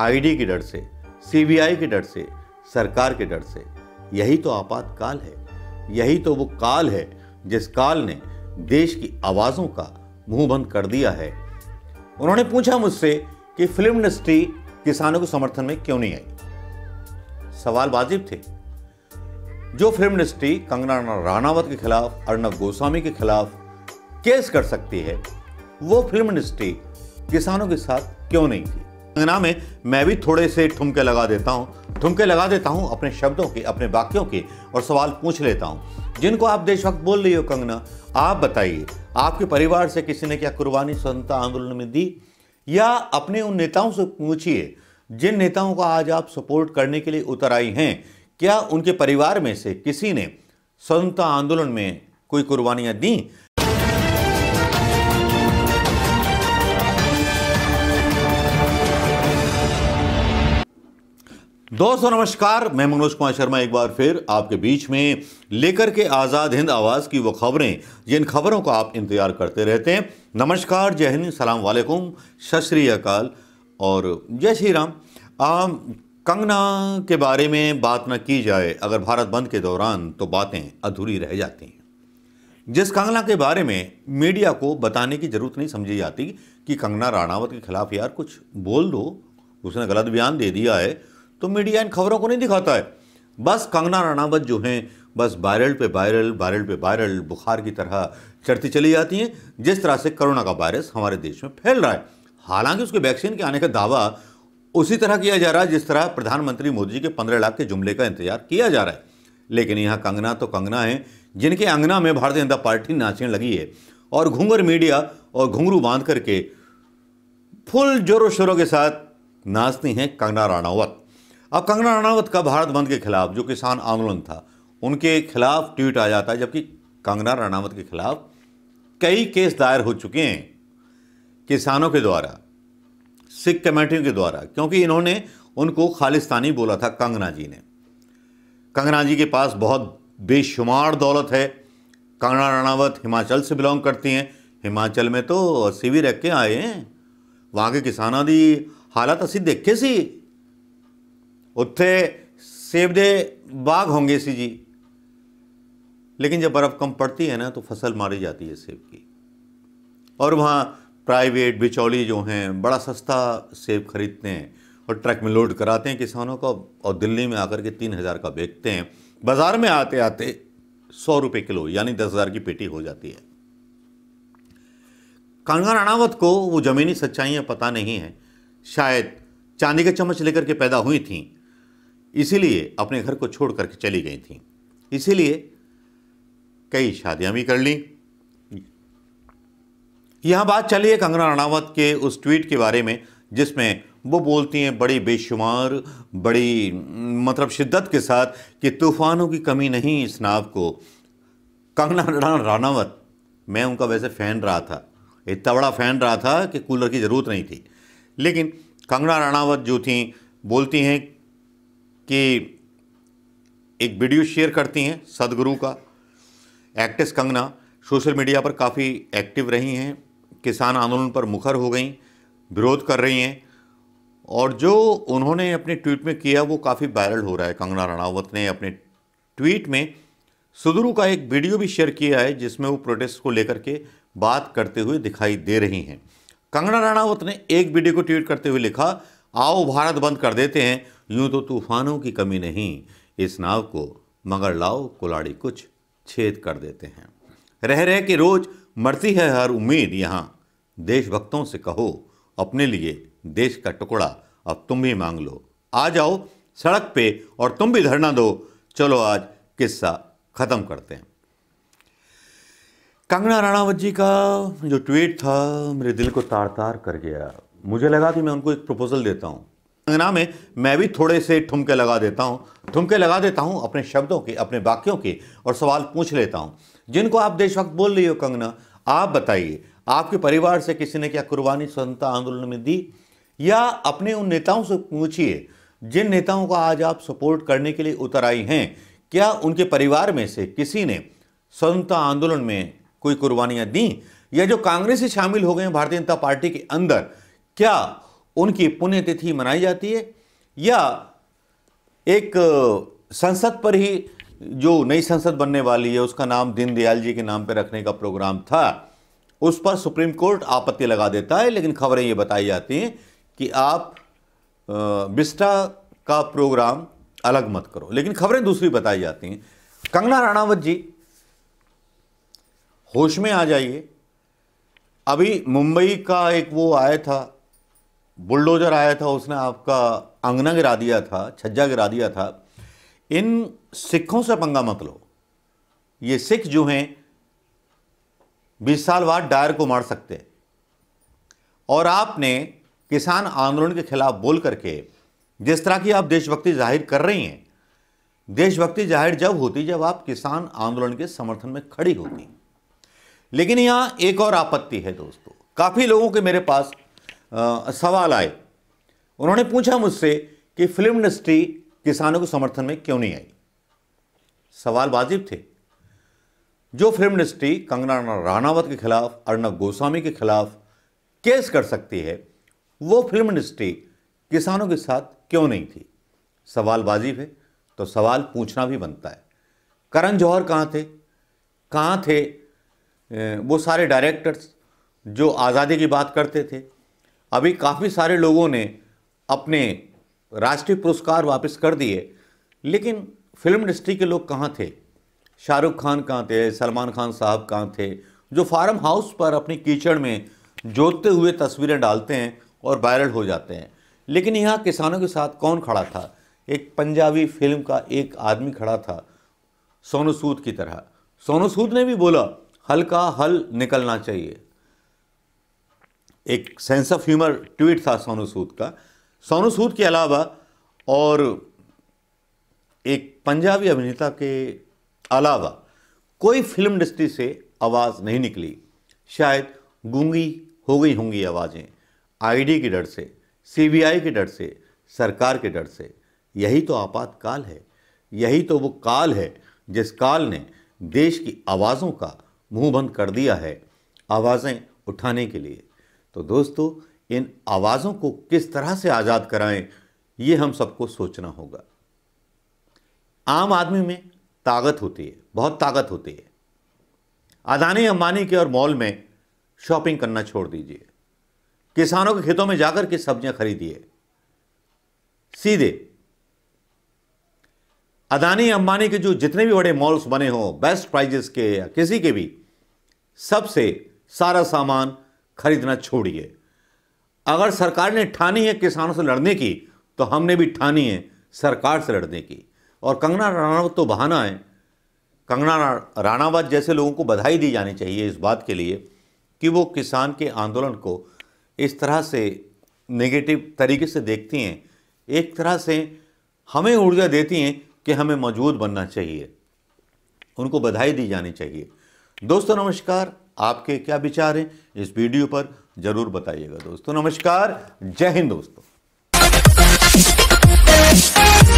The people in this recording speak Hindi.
आईडी के डर से सीबीआई के डर से सरकार के डर से यही तो आपातकाल है यही तो वो काल है जिस काल ने देश की आवाज़ों का मुंह बंद कर दिया है उन्होंने पूछा मुझसे कि फिल्म इंडस्ट्री किसानों के समर्थन में क्यों नहीं आई सवाल वाजिब थे जो फिल्म इंडस्ट्री कंगना राणावत के खिलाफ अर्णब गोस्वामी के खिलाफ केस कर सकती है वो फिल्म इंडस्ट्री किसानों के साथ क्यों नहीं थी कंगना में मैं भी थोड़े से ठुमके लगा देता हूँ ठुमके लगा देता हूँ अपने शब्दों के अपने वाक्यों के और सवाल पूछ लेता हूँ जिनको आप देशभक्त बोल रही हो कंगना आप बताइए आपके परिवार से किसी ने क्या कुर्बानी स्वतंत्रता आंदोलन में दी या अपने उन नेताओं से पूछिए जिन नेताओं का आज आप सपोर्ट करने के लिए उतर आई हैं क्या उनके परिवार में से किसी ने स्वतंत्रता आंदोलन में कोई कुर्बानियाँ दी दोस्तों नमस्कार मैं मनोज कुमार शर्मा एक बार फिर आपके बीच में लेकर के आज़ाद हिंद आवाज़ की वो खबरें जिन खबरों का आप इंतज़ार करते रहते हैं नमस्कार जय हिंद सलाम वालेकुम सत श्री अकाल और जय श्री राम आ, कंगना के बारे में बात न की जाए अगर भारत बंद के दौरान तो बातें अधूरी रह जाती हैं जिस कंगना के बारे में मीडिया को बताने की ज़रूरत नहीं समझी जाती कि कंगना राणावत के खिलाफ यार कुछ बोल दो उसने गलत बयान दे दिया है तो मीडिया इन खबरों को नहीं दिखाता है बस कंगना रणावत जो हैं बस वायरल पे वायरल वायरल पे वायरल बुखार की तरह चढ़ती चली जाती हैं जिस तरह से कोरोना का वायरस हमारे देश में फैल रहा है हालांकि उसके वैक्सीन के आने का दावा उसी तरह किया जा रहा है जिस तरह प्रधानमंत्री मोदी जी के पंद्रह लाख के जुमले का इंतजार किया जा रहा है लेकिन यहाँ कंगना तो कंगना है जिनके अंगना में भारतीय जनता पार्टी नाचने लगी है और घूंगर मीडिया और घुंघरू बांध करके फुल जोरों शोरों के साथ नाचती हैं कंगना राणावत अब कंगना रणावत का भारत बंद के खिलाफ जो किसान आंदोलन था उनके खिलाफ ट्वीट आ जाता है जबकि कंगना रणावत के खिलाफ कई केस दायर हो चुके हैं किसानों के द्वारा सिख कमेटियों के द्वारा क्योंकि इन्होंने उनको खालिस्तानी बोला था कंगना जी ने कंगना जी के पास बहुत बेशुमार दौलत है कंगना रणावत हिमाचल से बिलोंग करती हैं हिमाचल में तो सीवी रख के आए हैं वहाँ के किसानों की हालत असी देखे सी उत्थे सेब दे बाग होंगे सी जी लेकिन जब बर्फ़ कम पड़ती है ना तो फसल मारी जाती है सेब की और वहाँ प्राइवेट बिचौली जो हैं बड़ा सस्ता सेब खरीदते हैं और ट्रक में लोड कराते हैं किसानों का और दिल्ली में आकर के तीन हज़ार का बेचते हैं बाज़ार में आते आते सौ रुपये किलो यानी दस हज़ार की पेटी हो जाती है कांगा राणावत को वो ज़मीनी सच्चाइयाँ पता नहीं हैं शायद चांदी के चम्मच लेकर के पैदा हुई थी इसीलिए अपने घर को छोड़ करके चली गई थी इसीलिए कई शादियां भी कर ली यहां बात चली है कंगना रणावत के उस ट्वीट के बारे में जिसमें वो बोलती हैं बड़ी बेशुमार बड़ी मतलब शिद्दत के साथ कि तूफ़ानों की कमी नहीं इस नाव को कंगना रणावत मैं उनका वैसे फ़ैन रहा था इतना बड़ा फ़ैन रहा था कि कूलर की ज़रूरत नहीं थी लेकिन कंगना रणावत जो थी बोलती हैं कि एक वीडियो शेयर करती हैं सदगुरु का एक्ट्रेस कंगना सोशल मीडिया पर काफ़ी एक्टिव रही हैं किसान आंदोलन पर मुखर हो गई विरोध कर रही हैं और जो उन्होंने अपने ट्वीट में किया वो काफ़ी वायरल हो रहा है कंगना रणावत ने अपने ट्वीट में सुदुरु का एक वीडियो भी शेयर किया है जिसमें वो प्रोटेस्ट को लेकर के बात करते हुए दिखाई दे रही हैं कंगना रणावत ने एक वीडियो को ट्वीट करते हुए लिखा आओ भारत बंद कर देते हैं यूं तो तूफानों की कमी नहीं इस नाव को मगर लाओ कुलाड़ी कुछ छेद कर देते हैं रह रहे के रोज मरती है हर उम्मीद यहाँ देशभक्तों से कहो अपने लिए देश का टुकड़ा अब तुम भी मांग लो आ जाओ सड़क पे और तुम भी धरना दो चलो आज किस्सा ख़त्म करते हैं कंगना राणावत जी का जो ट्वीट था मेरे दिल को तार तार कर गया मुझे लगा कि मैं उनको एक प्रपोजल देता हूँ अंगना में मैं भी थोड़े से ठुमके लगा देता हूँ ठुमके लगा देता हूँ अपने शब्दों के अपने वाक्यों के और सवाल पूछ लेता हूँ जिनको आप देशभक्त बोल रही हो कंगना आप बताइए आपके परिवार से किसी ने क्या कुर्बानी स्वतंत्रता आंदोलन में दी या अपने उन नेताओं से पूछिए जिन नेताओं का आज आप सपोर्ट करने के लिए उतर आई हैं क्या उनके परिवार में से किसी ने स्वतंत्रता आंदोलन में कोई कुर्बानियाँ दी या जो कांग्रेस से शामिल हो गए हैं भारतीय जनता पार्टी के अंदर क्या उनकी पुण्यतिथि मनाई जाती है या एक संसद पर ही जो नई संसद बनने वाली है उसका नाम दीनदयाल जी के नाम पर रखने का प्रोग्राम था उस पर सुप्रीम कोर्ट आपत्ति लगा देता है लेकिन खबरें ये बताई जाती हैं कि आप बिस्टा का प्रोग्राम अलग मत करो लेकिन खबरें दूसरी बताई जाती हैं कंगना राणावत जी होश में आ जाइए अभी मुंबई का एक वो आया था बुलडोजर आया था उसने आपका अंगना गिरा दिया था छज्जा गिरा दिया था इन सिखों से पंगा मत लो ये सिख जो हैं बीस साल बाद डायर को मार सकते हैं और आपने किसान आंदोलन के खिलाफ बोल करके जिस तरह की आप देशभक्ति जाहिर कर रही हैं देशभक्ति जाहिर जब होती जब आप किसान आंदोलन के समर्थन में खड़ी होती लेकिन यहां एक और आपत्ति है दोस्तों काफ़ी लोगों के मेरे पास आ, सवाल आए उन्होंने पूछा मुझसे कि फिल्म इंडस्ट्री किसानों के समर्थन में क्यों नहीं आई सवाल वाजिब थे जो फिल्म इंडस्ट्री कंगना राणावत के खिलाफ अर्णब गोस्वामी के खिलाफ केस कर सकती है वो फिल्म इंडस्ट्री किसानों के साथ क्यों नहीं थी सवाल वाजिब है तो सवाल पूछना भी बनता है करण जौहर कहाँ थे कहाँ थे वो सारे डायरेक्टर्स जो आज़ादी की बात करते थे अभी काफ़ी सारे लोगों ने अपने राष्ट्रीय पुरस्कार वापस कर दिए लेकिन फिल्म इंडस्ट्री के लोग कहाँ थे शाहरुख खान कहाँ थे सलमान खान साहब कहाँ थे जो फार्म हाउस पर अपनी कीचड़ में जोतते हुए तस्वीरें डालते हैं और वायरल हो जाते हैं लेकिन यहाँ किसानों के साथ कौन खड़ा था एक पंजाबी फिल्म का एक आदमी खड़ा था सोनू सूद की तरह सोनू सूद ने भी बोला हल का हल निकलना चाहिए एक सेंस ऑफ ह्यूमर ट्वीट था सोनू सूद का सोनू सूद के अलावा और एक पंजाबी अभिनेता के अलावा कोई फिल्म इंडस्ट्री से आवाज़ नहीं निकली शायद गूंगी हो गई होंगी आवाज़ें आईडी के डर से सीबीआई के डर से सरकार के डर से यही तो आपातकाल है यही तो वो काल है जिस काल ने देश की आवाज़ों का मुंह बंद कर दिया है आवाज़ें उठाने के लिए तो दोस्तों इन आवाज़ों को किस तरह से आज़ाद कराएं ये हम सबको सोचना होगा आम आदमी में ताकत होती है बहुत ताकत होती है अदानी अंबानी के और मॉल में शॉपिंग करना छोड़ दीजिए किसानों के खेतों में जाकर के सब्जियां खरीदिए सीधे अदानी अंबानी के जो जितने भी बड़े मॉल्स बने हों बेस्ट प्राइजेस के या किसी के भी सबसे सारा सामान खरीदना छोड़िए अगर सरकार ने ठानी है किसानों से लड़ने की तो हमने भी ठानी है सरकार से लड़ने की और कंगना राणावत तो बहाना है कंगना राणावत जैसे लोगों को बधाई दी जानी चाहिए इस बात के लिए कि वो किसान के आंदोलन को इस तरह से नेगेटिव तरीके से देखती हैं एक तरह से हमें ऊर्जा देती हैं कि हमें मजबूत बनना चाहिए उनको बधाई दी जानी चाहिए दोस्तों नमस्कार आपके क्या विचार हैं इस वीडियो पर ज़रूर बताइएगा दोस्तों नमस्कार जय हिंद दोस्तों